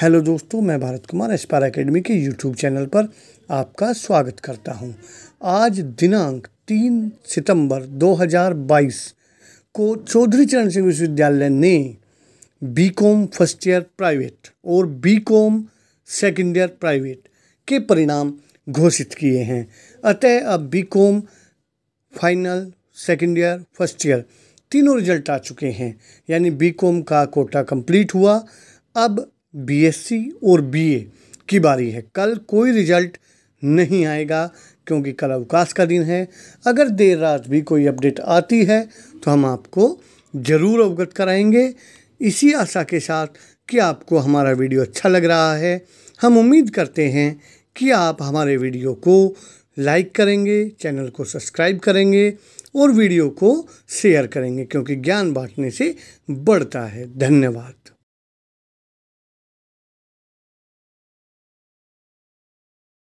Hello दोस्तों मैं Bharat Kumar Aspire Academy के यूट्यूब चैनल पर आपका स्वागत करता हूं। आज दिनांक तीन सितंबर 2022 को चौधरी चरण सिंह विश्वविद्यालय ने B Com first year private और B Com second year private के परिणाम घोषित किए हैं अतः अब B Com final second year first year तीनों रिजल्ट आ चुके हैं यानी बी कॉम का कोटा कंप्लीट हुआ अब बीएससी और बीए की बारी है कल कोई रिजल्ट नहीं आएगा क्योंकि कल अवकाश का दिन है अगर देर रात भी कोई अपडेट आती है तो हम आपको ज़रूर अवगत कराएंगे इसी आशा के साथ कि आपको हमारा वीडियो अच्छा लग रहा है हम उम्मीद करते हैं कि आप हमारे वीडियो को लाइक करेंगे चैनल को सब्सक्राइब करेंगे और वीडियो को शेयर करेंगे क्योंकि ज्ञान बांटने से बढ़ता है धन्यवाद